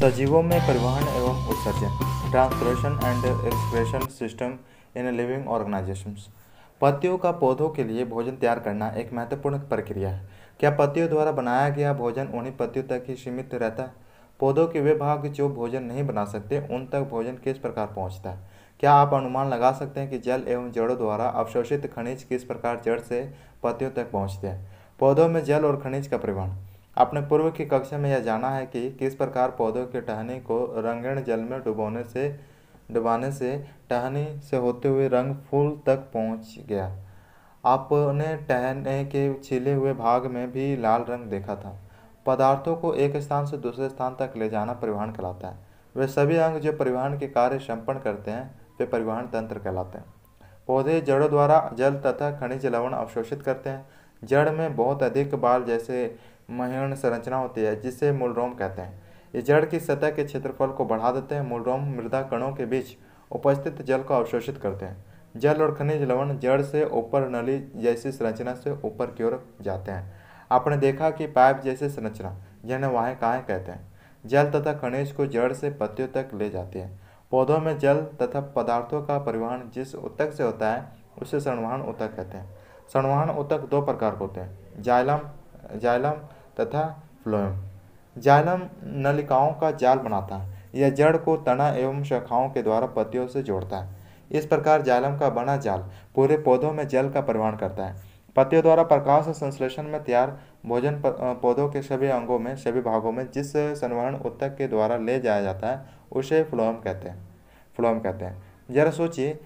सजीवों में परिवहन एवं उत्सर्जन transportation and expression system in living organisation पत्तियों का पौधों के लिए भोजन तैयार करना एक महत्वपूर्ण प्रक्रिया है क्या पत्तियों द्वारा बनाया गया भोजन उन्हीं पत्तियों तक ही सीमित रहता है पौधों के वे भाग जो भोजन नहीं बना सकते उन तक भोजन किस प्रकार पहुंचता है क्या आप अनुमान लगा सकते हैं कि जल एवं जड़ों द्वारा अवशोषित खनिज किस प्रकार जड़ से पत्तियों तक पहुँचते हैं पौधों में जल और खनिज का परिवहन आपने पूर्व की कक्षा में यह जाना है कि किस प्रकार पौधों के टहनी को रंगीन जल में डुबोने से डुबाने से टहनी से होते हुए रंग फूल तक पहुंच गया आपने टहने के छिले हुए भाग में भी लाल रंग देखा था पदार्थों को एक स्थान से दूसरे स्थान तक ले जाना परिवहन कहलाता है वे सभी अंग जो परिवहन के कार्य संपन्न करते हैं वे परिवहन तंत्र कहलाते हैं पौधे जड़ों द्वारा जल तथा खनिज लवण अवशोषित करते हैं जड़ में बहुत अधिक बाल जैसे महीन संरचना होती है जिसे मूलरोम कहते हैं ये जड़ की सतह के क्षेत्रफल को बढ़ा देते हैं मूलरोम मृदा कणों के बीच उपस्थित जल को अवशोषित करते हैं जल और खनिज लवण जड़ से ऊपर नली जैसी संरचना से ऊपर की ओर जाते हैं आपने देखा कि पाइप जैसी संरचना जिन्हें वाहिकाएँ कहते हैं जल तथा खनिज को जड़ से पत्तियों तक ले जाती है पौधों में जल तथा पदार्थों का परिवहन जिस उत्तक से होता है उसे संवहन उत्तक कहते हैं संवहन उत्तक दो प्रकार के होते हैं जाइलम जाइलम तथा फ्लोएम जालम नलिकाओं का जाल बनाता है यह जड़ को तना एवं शाखाओं के द्वारा पत्तियों से जोड़ता है इस प्रकार जालम का बना जाल पूरे पौधों में जल का परिवहन करता है पत्तियों द्वारा प्रकाश और संश्लेषण में तैयार भोजन पौधों के सभी अंगों में सभी भागों में जिस संवहन उत्तक के द्वारा ले जाया जाता है उसे फ्लोम कहते हैं फ्लोम कहते हैं जरा सोचिए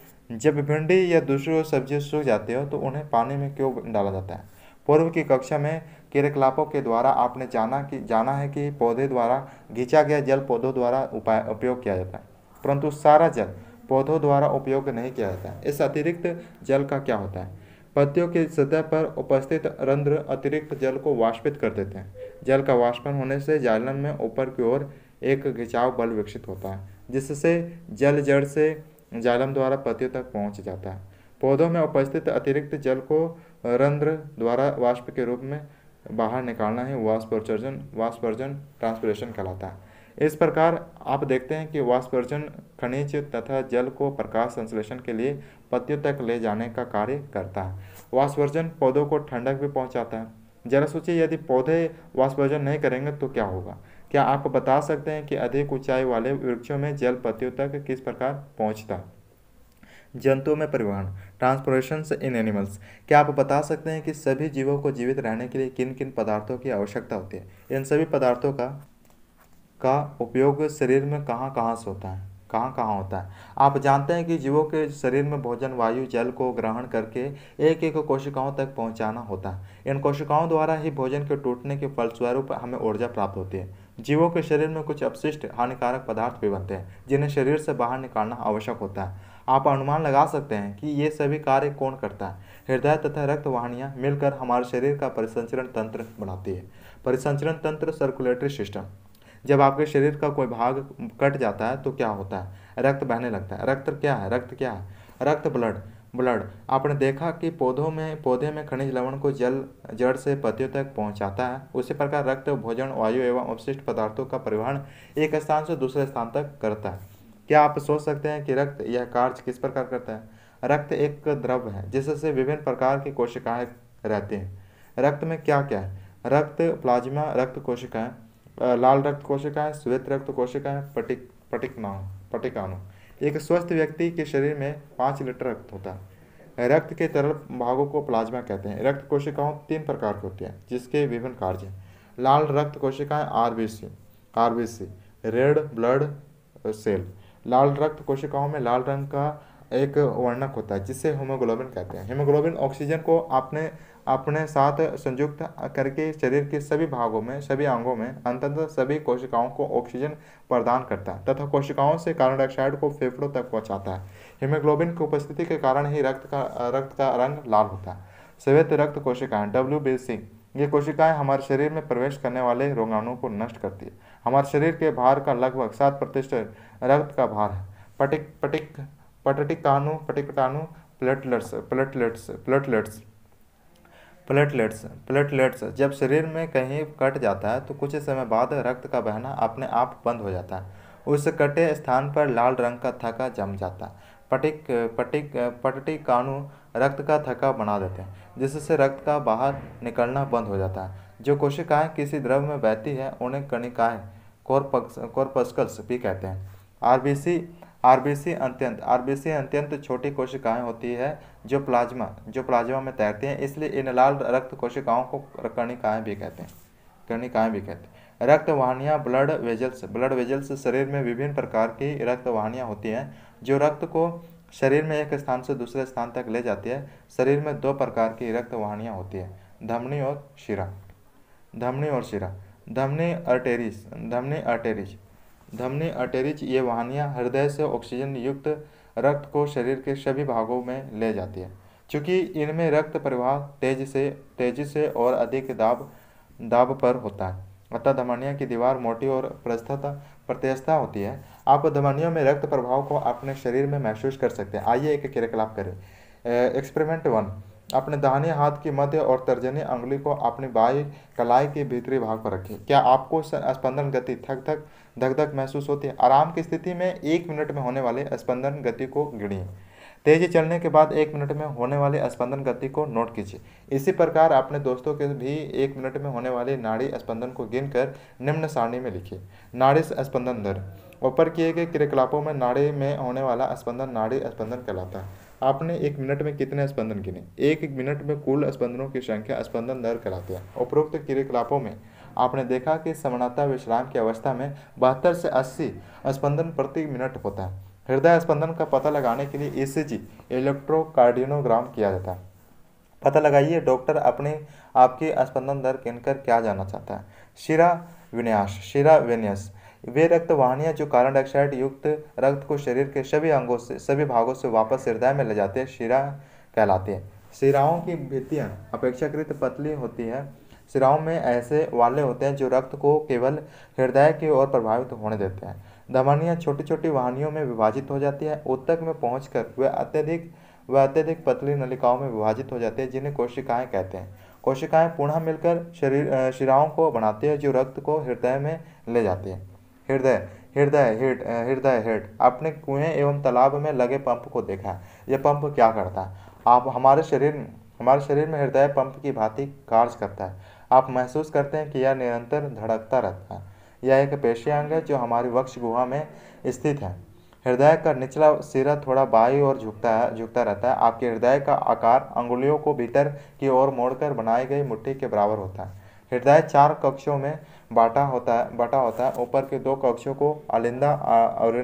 जब भिंडी या दूसरी सब्जी सूख जाती हो तो उन्हें पानी में क्यों डाला जाता है पूर्व की कक्षा में क्रियाकलापों के द्वारा आपने जाना कि जाना है कि पौधे द्वारा घिंचा गया जल पौधों द्वारा उपाय उपयोग किया जाता है परंतु सारा जल पौधों द्वारा उपयोग नहीं किया जाता है इस अतिरिक्त जल का क्या होता है पत्तियों की सतह पर उपस्थित रंध्र अतिरिक्त जल को वाष्पित कर देते हैं जल का वाष्पन होने से जालन में ऊपर की ओर एक घिंचाव बल विकसित होता है जिससे जल जड़ से जालम द्वारा पत्तियों तक पहुंच जाता है पौधों में उपस्थित अतिरिक्त जल को रंध्र द्वारा वाष्प के रूप में बाहर निकालना है वाष्पर्जन वाष्पर्जन ट्रांसपिरेशन कहलाता है इस प्रकार आप देखते हैं कि वाष्पर्जन खनिज तथा जल को प्रकाश संश्लेषण के लिए पत्तियों तक ले जाने का कार्य करता है वाष्पर्जन पौधों को ठंडक भी पहुंचाता है जरा सोचिए यदि पौधे वाष्पर्जन नहीं करेंगे तो क्या होगा क्या आप बता सकते हैं कि अधिक ऊंचाई वाले वृक्षों में जल पत्तियों तक किस प्रकार पहुँचता है जंतुओं में परिवहन ट्रांसपोर्टेशन इन एनिमल्स क्या आप बता सकते हैं कि सभी जीवों को जीवित रहने के लिए किन किन पदार्थों की आवश्यकता होती है इन सभी पदार्थों का का उपयोग शरीर में कहाँ कहाँ से होता है कहाँ कहाँ होता है आप जानते हैं कि जीवों के शरीर में भोजन वायु जल को ग्रहण करके एक एक कोशिकाओं तक पहुँचाना होता है इन कोशिकाओं द्वारा ही भोजन के टूटने के फलस्वरूप हमें ऊर्जा प्राप्त होती है जीवों के शरीर में कुछ अपशिष्ट हानिकारक पदार्थ भी बनते हैं जिन्हें शरीर से बाहर निकालना आवश्यक होता है आप अनुमान लगा सकते हैं कि ये सभी कार्य कौन करता है हृदय तथा रक्त वाहनियाँ मिलकर हमारे शरीर का परिसंचरण तंत्र बनाती है परिसंचरण तंत्र सर्कुलेटरी सिस्टम जब आपके शरीर का कोई भाग कट जाता है तो क्या होता है रक्त बहने लगता है रक्त क्या है रक्त क्या है रक्त ब्लड ब्लड आपने देखा कि पौधों में पौधे में खनिज लवण को जल जड़ से पतियों तक पहुंचाता है उसी प्रकार रक्त भोजन वायु एवं अवशिष्ट पदार्थों का परिवहन एक स्थान से दूसरे स्थान तक करता है क्या आप सोच सकते हैं कि रक्त यह कार्य किस प्रकार करता है रक्त एक द्रव्य है जिससे विभिन्न प्रकार की कोशिकाएं रहती हैं रक्त में क्या क्या है रक्त प्लाज्मा रक्त कोशिकाएं लाल रक्त कोशिकाएं श्वेत रक्त कोशिकाएं पटिक पटिकनाओं पटिकाणु एक स्वस्थ व्यक्ति के शरीर में पाँच लीटर रक्त होता है रक्त के तरल भागों को प्लाज्मा कहते हैं रक्त कोशिकाओं तीन प्रकार की होती हैं जिसके विभिन्न कार्य हैं लाल रक्त कोशिकाएं R B C R B C red blood cell लाल रक्त कोशिकाओं में लाल रंग का एक वर्णक होता है जिसे होमोग्लोबिन कहते हैं हीमोग्लोबिन ऑक्सीजन को अपने अपने साथ संयुक्त करके शरीर के सभी भागों में सभी अंगों में अंततः सभी कोशिकाओं को ऑक्सीजन प्रदान करता है तथा कोशिकाओं से कार्बन डाइऑक्साइड को फेफड़ों तक पहुंचाता है हीमोग्लोबिन की उपस्थिति के कारण ही रक्त का रक्त का रंग लाल होता है श्वेत रक्त कोशिकाएं डब्ल्यू बी सी ये कोशिकाएं हमारे शरीर में प्रवेश करने वाले रोगाणुओं को नष्ट करती है हमारे शरीर के भार का लगभग सात प्रतिशत रक्त का भार पटिक पटिक पटटिकाणु पटिकटाणु platelets platelets platelets platelets platelets जब शरीर में कहीं कट जाता है तो कुछ समय बाद रक्त का बहना अपने आप बंद हो जाता है उस कटे स्थान पर लाल रंग का थका जम जाता है पटिक पटिक पटटिकाणु रक्त का थका बना देते हैं जिससे रक्त का बाहर निकलना बंद हो जाता है जो कोशिकाएं किसी द्रव में बहती है उन्हें कणिकाएं कॉर्पक्स कॉर्पस्कल्स भी कहते हैं आरबीसी आरबीसी अत्यंत आरबीसी अत्यंत छोटी कोशिकाएं होती है जो प्लाज्मा जो प्लाज्मा में तैरती हैं इसलिए इन लाल रक्त कोशिकाओं को कर्णिकाएं भी कहते हैं कर्णिकाएं भी कहते हैं रक्त वाहनियाँ ब्लड वेजल्स ब्लड वेजल्स शरीर में विभिन्न प्रकार की रक्त वाहनियाँ होती हैं जो रक्त को शरीर में एक स्थान से दूसरे स्थान तक ले जाती है शरीर में दो प्रकार की रक्त वाहनियाँ होती है धमनी और शिरा धमनी और शिरा धमनी अर्टेरिस धमनी अर्टेरिस धमनी अटेरिच ये वाहनियाँ हृदय से ऑक्सीजन युक्त रक्त को शरीर के सभी भागों में ले जाती है चूँकि इनमें रक्त प्रवाह तेज से तेजी से और अधिक दाब दाब पर होता है अतः धमनिया की दीवार मोटी और प्रस्थता प्रत्यस्था होती है आप धमनियों में रक्त प्रभाव को अपने शरीर में महसूस कर सकते हैं आइए एक क्रियाकलाप करें एक्सपेरिमेंट वन अपने दाहिने हाथ के मध्य और तर्जनी अंगुली को अपने बाएं कलाई के भीतरी भाग पर रखें क्या आपको स्पंदन गति थक थक धक धक महसूस होती है आराम की स्थिति में एक मिनट में होने वाले स्पंदन गति को गिणी तेजी चलने के बाद एक मिनट में होने वाले स्पंदन गति को नोट कीजिए इसी प्रकार अपने दोस्तों के भी एक मिनट में होने वाले नाड़ी स्पंदन को गिनकर निम्न सारणी में लिखिए नाड़ी स्पंदन दर ऊपर किए गए क्रियाकलापों में नाड़ी में होने वाला स्पंदन नाड़ी स्पंदन कहलाता है आपने एक मिनट में कितने स्पंदन गिने एक एक मिनट में कुल स्पंदनों की संख्या स्पंदन दर कराते हैं उपरोक्त क्रियाकलापों में आपने देखा कि समानता विश्राम की अवस्था में बहत्तर से अस्सी स्पंदन प्रति मिनट होता है हृदय स्पंदन का पता लगाने के लिए ईसीजी e इलेक्ट्रोकार्डियोग्राम किया जाता है पता लगाइए डॉक्टर अपने आपके स्पंदन दर गिनकर क्या जाना चाहता है शिरा विन्यास शिरा विन्यास वे वाहनियाँ जो कार्बन डाइऑक्साइड युक्त रक्त को शरीर के सभी अंगों से सभी भागों से वापस हृदय में ले जाते हैं शिरा कहलाते हैं सिराओं की भित्तियाँ अपेक्षाकृत पतली होती हैं सिराओं में ऐसे वाले होते हैं जो रक्त को केवल हृदय की ओर प्रभावित होने देते हैं धमनियाँ छोटी छोटी वाहनियों में विभाजित हो जाती है उत्तक में पहुँच वह अत्यधिक वे अत्यधिक पतली नलिकाओं में विभाजित हो जाती है जिन्हें कोशिकाएँ कहते हैं कोशिकाएँ पुनः मिलकर शरीर शिराओं को बनाती है जो रक्त को हृदय में ले जाती है हृदय हृदय हृदय हिट आपने कुएं एवं तालाब में लगे पंप को देखा है यह पंप क्या करता है आप हमारे शरीर हमारे शरीर में हृदय पंप की भांति कार्य करता है आप महसूस करते हैं कि यह निरंतर धड़कता रहता है यह एक पेशी अंग है जो हमारी वक्ष गुहा में स्थित है हृदय का निचला सिरा थोड़ा बाई और झुकता है झुकता रहता है आपके हृदय का आकार अंगुलियों को भीतर की ओर मोड़कर बनाई गई मुट्ठी के बराबर होता है हृदय चार कक्षों में बाटा होता है बाटा होता है ऊपर के दो कक्षों को आलिंदा और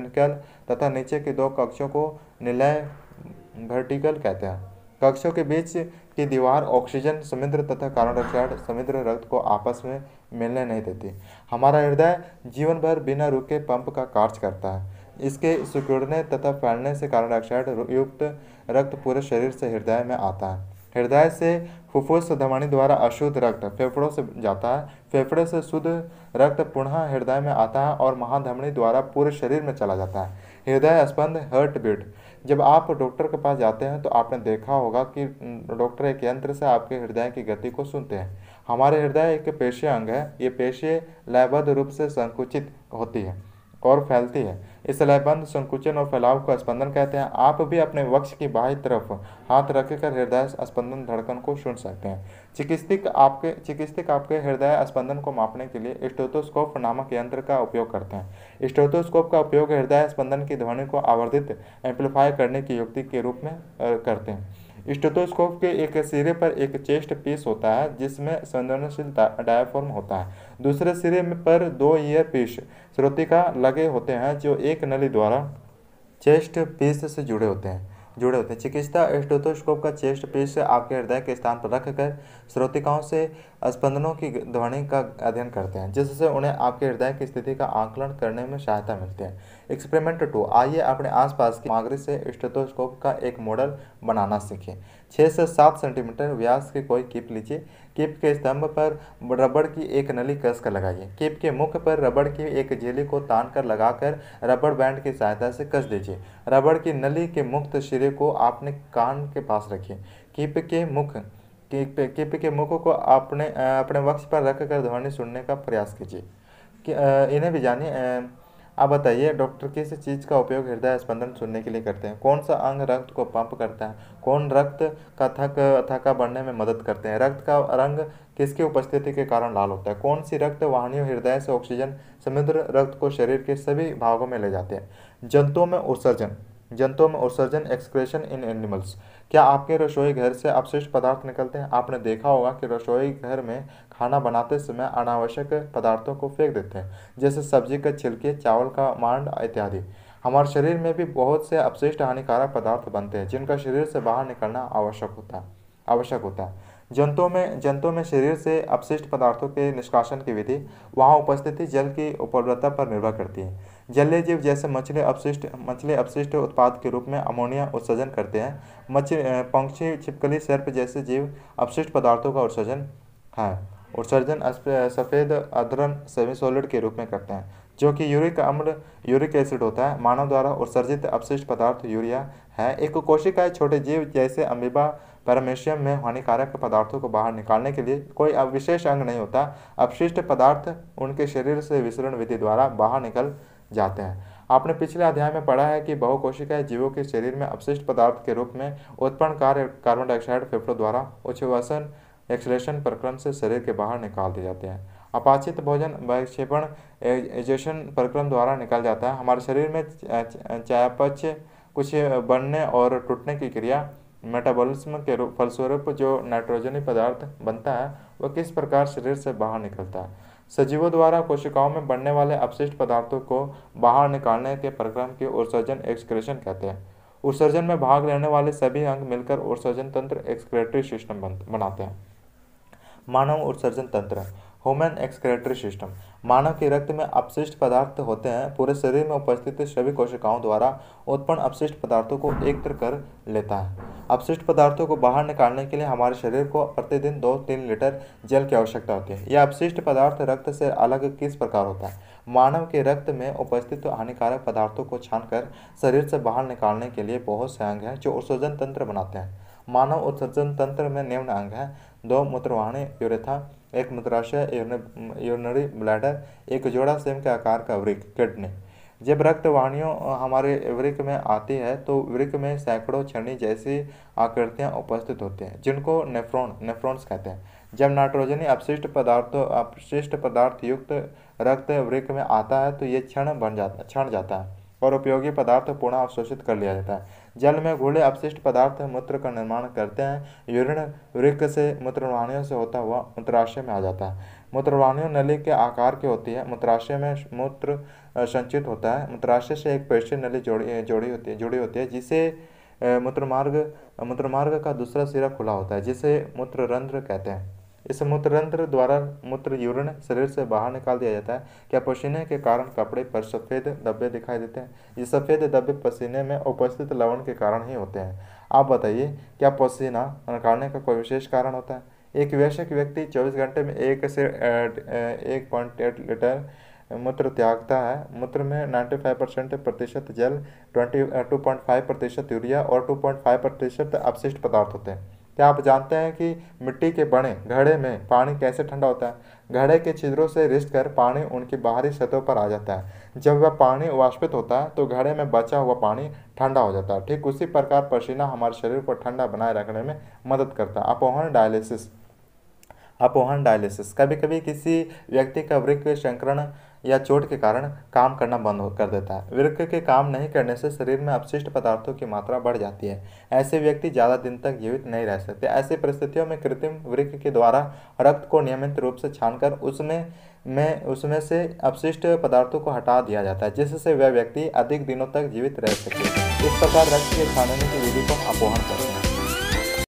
तथा नीचे के दो कक्षों को निलय वर्टिकल कहते हैं कक्षों के बीच की दीवार ऑक्सीजन समुद्र तथा कार्बन डाइऑक्साइड समुद्र रक्त को आपस में मिलने नहीं देती हमारा हृदय जीवन भर बिना रुके पंप का कार्य करता है इसके सिकुड़ने तथा फैलने से कार्बन डाइऑक्साइड युक्त रक्त पूरे शरीर से हृदय में आता है हृदय से फुफ्फुस धमनी द्वारा अशुद्ध रक्त फेफड़ों से जाता है फेफड़े से शुद्ध रक्त पुनः हृदय में आता है और महाधमनी द्वारा पूरे शरीर में चला जाता है हृदय स्पंद हर्ट बीट जब आप डॉक्टर के पास जाते हैं तो आपने देखा होगा कि डॉक्टर एक यंत्र से आपके हृदय की गति को सुनते हैं हमारे हृदय एक पेशे अंग है ये पेशे लयबद्ध रूप से संकुचित होती है और फैलती है इस लयबंद संकुचन और फैलाव को स्पंदन कहते हैं आप भी अपने वक्ष की बाह्य तरफ हाथ रखकर हृदय स्पंदन धड़कन को सुन सकते हैं चिकित्सक आपके चिकित्सक आपके हृदय स्पंदन को मापने के लिए स्टोथोस्कोप नामक यंत्र का उपयोग करते हैं स्टोथोस्कोप का उपयोग हृदय स्पंदन की ध्वनि को आवर्धित एम्प्लीफाई करने की युक्ति के रूप में करते हैं स्टेथोस्कोप के एक सिरे पर एक चेस्ट पीस होता है जिसमें संवेदनशीलता डायफॉर्म होता है दूसरे सिरे पर दो ईयर पीस श्रोतिका लगे होते हैं जो एक नली द्वारा चेस्ट पीस से जुड़े होते हैं जुड़े होते हैं चिकित्सा स्टोथोस्कोप का चेस्ट पीस आपके हृदय के स्थान पर रखकर श्रोतिकाओं स्रोतिकाओं से स्पंदनों की ध्वनि का अध्ययन करते हैं जिससे उन्हें आपके हृदय की स्थिति का आंकलन करने में सहायता मिलती है एक्सपेरिमेंट टू आइए अपने आसपास की सामग्री से स्टोथोस्कोप का एक मॉडल बनाना सीखें छः से सात सेंटीमीटर व्यास के कोई कीप लीजिए कीप के स्तंभ पर रबड़ की एक नली कसकर लगाइए कीप के मुख पर रबड़ की एक झिली को तान कर लगाकर रबड़ बैंड की सहायता से कस दीजिए रबड़ की नली के मुक्त सिरे को आपने कान के पास रखिए कीप के मुख कीप के मुख को आपने अपने वक्ष पर रख कर ध्वनि सुनने का प्रयास कीजिए इन्हें भी जानिए आप बताइए डॉक्टर किस चीज़ का उपयोग हृदय स्पंदन सुनने के लिए करते हैं कौन सा अंग रक्त को पंप करता है कौन रक्त का थक थका बढ़ने में मदद करते हैं रक्त का रंग किसकी उपस्थिति के कारण लाल होता है कौन सी रक्त वाहनियों हृदय से ऑक्सीजन समुद्र रक्त को शरीर के सभी भागों में ले जाते हैं जंतुओं में उत्सर्जन जंतुओं में उत्सर्जन एक्सक्रेशन इन एनिमल्स क्या आपके रसोई घर से अपशिष्ट पदार्थ निकलते हैं आपने देखा होगा कि रसोई घर में खाना बनाते समय अनावश्यक पदार्थों को फेंक देते हैं जैसे सब्जी के छिलके चावल का मांड इत्यादि हमारे शरीर में भी बहुत से अपशिष्ट हानिकारक पदार्थ बनते हैं जिनका शरीर से बाहर निकलना आवश्यक होता है आवश्यक होता है जंतुओं में जंतुओं में शरीर से अपशिष्ट पदार्थों के निष्कासन की विधि वहाँ उपस्थिति जल की उपलब्धता पर निर्भर करती है जलीय जीव जैसे मछली अपशिष्ट मछली अपशिष्ट उत्पाद के रूप में अमोनिया उत्सर्जन करते हैं मछली पंक्षी छिपकली सर्प जैसे जीव अपशिष्ट पदार्थों का उत्सर्जन है उत्सर्जन सफ़ेद अधरन सेमी सोलिड के रूप में करते हैं जो कि यूरिक अम्ल यूरिक एसिड होता है मानव द्वारा उत्सर्जित अपशिष्ट पदार्थ यूरिया है एक कोशिकाएं छोटे जीव जैसे अमीबा परमेशियम में हानिकारक पदार्थों को बाहर निकालने के लिए कोई अब विशेष अंग नहीं होता अपशिष्ट पदार्थ उनके शरीर से विसरण विधि द्वारा बाहर निकल जाते हैं आपने पिछले अध्याय में पढ़ा है कि बहुकोशिकाएं जीवों के शरीर में अपशिष्ट पदार्थ के रूप में उत्पन्न कार्य कार्बन डाइऑक्साइड फेफड़ों द्वारा उच्छ्वसन एक्सलेशन प्रक्रम से शरीर के बाहर निकाल दिए जाते हैं अपाचित भोजन विक्षेपण एजेशन प्रक्रम द्वारा निकल जाता है हमारे शरीर में चयापच कुछ बनने और टूटने की क्रिया मेटाबॉलिज्म के रूप फलस्वरूप जो नाइट्रोजनी पदार्थ बनता है वह किस प्रकार शरीर से बाहर निकलता है सजीवों द्वारा कोशिकाओं में बनने वाले अपशिष्ट पदार्थों को बाहर निकालने के प्रक्रम के उत्सर्जन एक्सक्रेशन कहते हैं उत्सर्जन में भाग लेने वाले सभी अंग मिलकर उत्सर्जन तंत्र एक्सक्रेटरी सिस्टम बनाते हैं मानव उत्सर्जन तंत्र ह्यूमन एक्सक्रेटरी सिस्टम मानव के रक्त में अपशिष्ट पदार्थ होते हैं पूरे शरीर में उपस्थित सभी कोशिकाओं द्वारा उत्पन्न अपशिष्ट पदार्थों को एकत्र कर लेता है अपशिष्ट पदार्थों को बाहर निकालने के लिए हमारे शरीर को प्रतिदिन दो तीन लीटर जल की आवश्यकता होती है यह अपशिष्ट पदार्थ रक्त से अलग किस प्रकार होता है मानव के रक्त में उपस्थित हानिकारक पदार्थों को छान शरीर से बाहर निकालने के लिए बहुत से अंग हैं जो उत्सर्जन तंत्र बनाते हैं मानव उत्सर्जन तंत्र में निम्न अंग हैं दो मूत्रवाहिनी यूरेथा एक मूत्राशय यूनरी ब्लैडर एक जोड़ा सेम के आकार का वृक किडनी जब रक्त हमारे वृक में आती है तो वृक में सैकड़ों छनी जैसी आकृतियां उपस्थित होती हैं जिनको नेफ्रॉन नेफ्रॉन्स कहते हैं जब नाइट्रोजनी अपशिष्ट पदार्थों अपशिष्ट पदार्थ युक्त रक्त वृक में आता है तो ये क्षण बन जाता क्षण जाता है और उपयोगी पदार्थ पुनः अवशोषित कर लिया जाता है जल में घुले अपशिष्ट पदार्थ मूत्र का निर्माण करते हैं यूरिन वृक्क से मूत्रवाणियों से होता हुआ मूत्राशय में आ जाता है मूत्रवाणियों नली के आकार की होती है मूत्राशय में मूत्र संचित होता है मूत्राशय से एक पेशी नली जोड़ी जोड़ी होती है जुड़ी होती है जिसे मूत्रमार्ग मूत्रमार्ग का दूसरा सिरा खुला होता है जिसे मूत्ररंध्र कहते हैं इस मूत्रंत्र द्वारा मूत्र यूरिन शरीर से बाहर निकाल दिया जाता है क्या पसीने के कारण कपड़े पर सफ़ेद धब्बे दिखाई देते हैं ये सफ़ेद धब्बे पसीने में उपस्थित लवण के कारण ही होते हैं आप बताइए क्या पसीना निकालने का कोई विशेष कारण होता है एक वैश्विक व्यक्ति 24 घंटे में एक से एक पॉइंट एट लीटर मूत्र त्यागता है मूत्र में 95 परसेंट प्रतिशत जल 20 2.5 प्रतिशत यूरिया और 2.5 प्रतिशत अपशिष्ट पदार्थ होते हैं क्या आप जानते हैं कि मिट्टी के बने घड़े में पानी कैसे ठंडा होता है घड़े के छिद्रों से रिस कर पानी उनकी बाहरी सतहों पर आ जाता है जब वह पानी वाष्पित होता है तो घड़े में बचा हुआ पानी ठंडा हो जाता है ठीक उसी प्रकार पसीना हमारे शरीर को ठंडा बनाए रखने में मदद करता है अपोहन डायलिसिस अपोहन डायलिसिस कभी कभी किसी व्यक्ति का वृक्ष संक्रमण या चोट के कारण काम करना बंद कर देता है वृक्क के काम नहीं करने से शरीर में अपशिष्ट पदार्थों की मात्रा बढ़ जाती है ऐसे व्यक्ति ज़्यादा दिन तक जीवित नहीं रह सकते ऐसी परिस्थितियों में कृत्रिम वृक्क के द्वारा रक्त को नियमित रूप से छान उसमें में उसमें से अपशिष्ट पदार्थों को हटा दिया जाता है जिससे वह व्यक्ति अधिक दिनों तक जीवित रह सके इस प्रकार रक्त के छानने की विधि को अपोहन करते हैं